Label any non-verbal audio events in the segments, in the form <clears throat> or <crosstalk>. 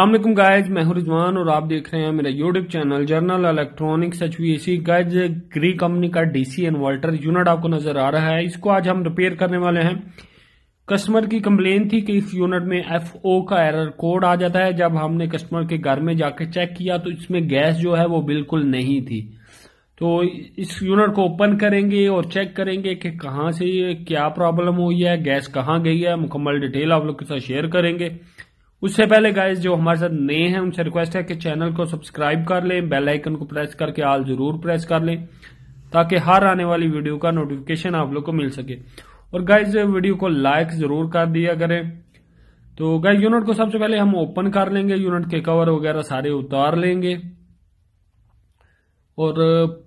अल्लाम गायज मैं रिजवान और आप देख रहे हैं मेरा YouTube channel journal electronics H V AC guys Gree company का डीसी इन्वर्टर यूनिट आपको नजर आ रहा है इसको आज हम रिपेयर करने वाले हैं कस्टमर की कंप्लेन थी कि इस यूनिट में एफ ओ का एरर कोड आ जाता है जब हमने कस्टमर के घर में जाकर चेक किया तो इसमें गैस जो है वो बिल्कुल नहीं थी तो इस यूनिट को ओपन करेंगे और चेक करेंगे कि कहाँ से क्या प्रॉब्लम हुई है गैस कहाँ गई है मुकम्मल डिटेल आप लोग के साथ शेयर करेंगे उससे पहले गाइस जो हमारे साथ नए हैं उनसे रिक्वेस्ट है कि चैनल को सब्सक्राइब कर लें बेल आइकन को प्रेस करके आल जरूर प्रेस कर लें ताकि हर आने वाली वीडियो का नोटिफिकेशन आप लोग को मिल सके और गाइज वीडियो को लाइक जरूर कर दिया करें तो गाइज यूनिट को सबसे पहले हम ओपन कर लेंगे यूनिट के कवर वगैरह सारे उतार लेंगे और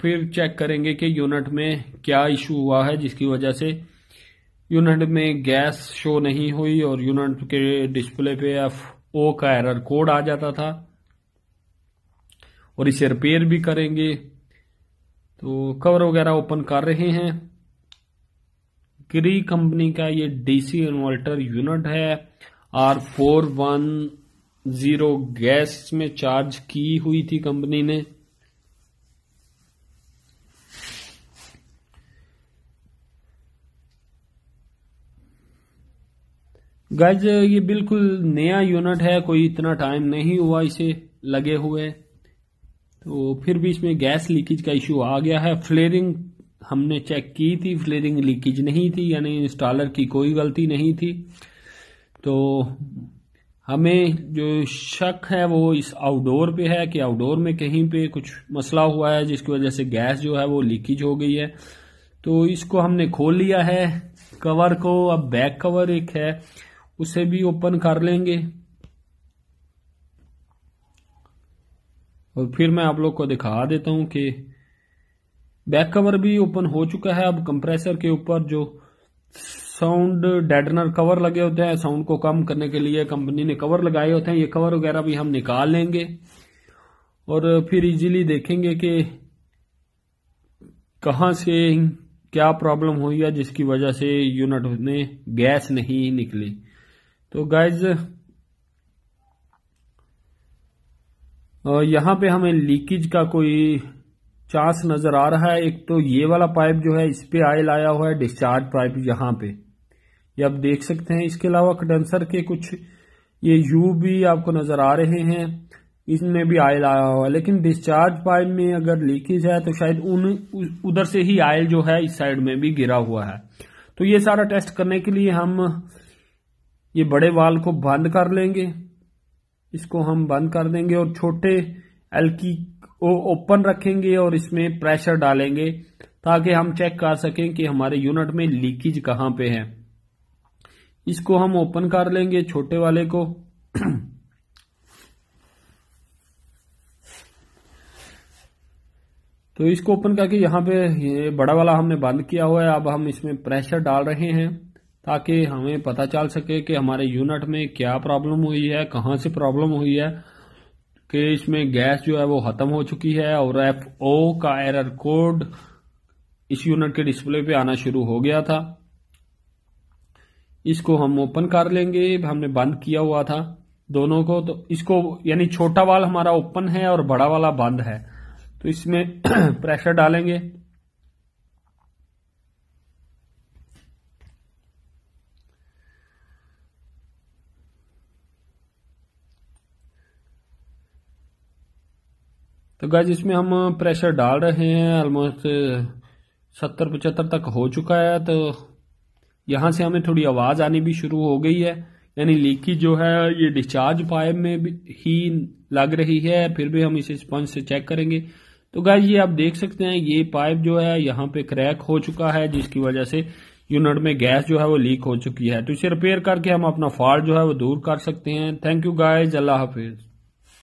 फिर चेक करेंगे कि यूनिट में क्या इशू हुआ है जिसकी वजह से यूनिट में गैस शो नहीं हुई और यूनिट के डिस्प्ले पे एफ ओ का एरर कोड आ जाता था और इसे रिपेयर भी करेंगे तो कवर वगैरह ओपन कर रहे हैं ग्री कंपनी का ये डीसी इन्वर्टर यूनिट है R four one zero gas में चार्ज की हुई थी कंपनी ने गाइज ये बिल्कुल नया यूनिट है कोई इतना टाइम नहीं हुआ इसे लगे हुए तो फिर भी इसमें गैस लीकेज का इशू आ गया है फ्लेयरिंग हमने चेक की थी फ्लेयरिंग लीकेज नहीं थी यानी इंस्टॉलर की कोई गलती नहीं थी तो हमें जो शक है वो इस आउटडोर पे है कि आउटडोर में कहीं पे कुछ मसला हुआ है जिसकी वजह से गैस जो है वो लीकेज हो गई है तो इसको हमने खोल लिया है कवर को अब बैक कवर एक है उसे भी ओपन कर लेंगे और फिर मैं आप लोग को दिखा देता हूं कि बैक कवर भी ओपन हो चुका है अब कंप्रेसर के ऊपर जो साउंड डेडनर कवर लगे होते हैं साउंड को कम करने के लिए कंपनी ने कवर लगाए होते हैं ये कवर वगैरह भी हम निकाल लेंगे और फिर इजीली देखेंगे कि कहा से क्या प्रॉब्लम हुई है जिसकी वजह से यूनिट ने गैस नहीं निकली तो गाइज यहां पे हमें लीकेज का कोई चांस नजर आ रहा है एक तो ये वाला पाइप जो है इस पे आयल आया हुआ है डिस्चार्ज पाइप यहां पे ये आप देख सकते हैं इसके अलावा कंडेंसर के कुछ ये यू भी आपको नजर आ रहे हैं इसमें भी आयल आया हुआ है लेकिन डिस्चार्ज पाइप में अगर लीकेज है तो शायद उन उधर से ही आयल जो है इस साइड में भी गिरा हुआ है तो ये सारा टेस्ट करने के लिए हम ये बड़े वाल को बंद कर लेंगे इसको हम बंद कर देंगे और छोटे एलकी को ओपन रखेंगे और इसमें प्रेशर डालेंगे ताकि हम चेक कर सकें कि हमारे यूनिट में लीकेज कहां पे है इसको हम ओपन कर लेंगे छोटे वाले को <clears throat> तो इसको ओपन करके यहां पे ये बड़ा वाला हमने बंद किया हुआ है अब हम इसमें प्रेशर डाल रहे हैं ताकि हमें पता चल सके कि हमारे यूनिट में क्या प्रॉब्लम हुई है कहाँ से प्रॉब्लम हुई है कि इसमें गैस जो है वो ख़त्म हो चुकी है और एफ ओ का एरर कोड इस यूनिट के डिस्प्ले पे आना शुरू हो गया था इसको हम ओपन कर लेंगे हमने बंद किया हुआ था दोनों को तो इसको यानी छोटा वाल हमारा ओपन है और बड़ा वाला बंद है तो इसमें प्रेशर <clears throat> डालेंगे तो गाइज इसमें हम प्रेशर डाल रहे हैं ऑलमोस्ट सत्तर पचहत्तर तक हो चुका है तो यहाँ से हमें थोड़ी आवाज़ आनी भी शुरू हो गई है यानी लीकी जो है ये डिस्चार्ज पाइप में भी ही लग रही है फिर भी हम इसे स्पंज से चेक करेंगे तो गाय ये आप देख सकते हैं ये पाइप जो है यहाँ पे क्रैक हो चुका है जिसकी वजह से यूनिट में गैस जो है वो लीक हो चुकी है तो इसे रिपेयर करके हम अपना फॉल्ट जो है वो दूर कर सकते हैं थैंक यू गाइज अल्लाह हाफिज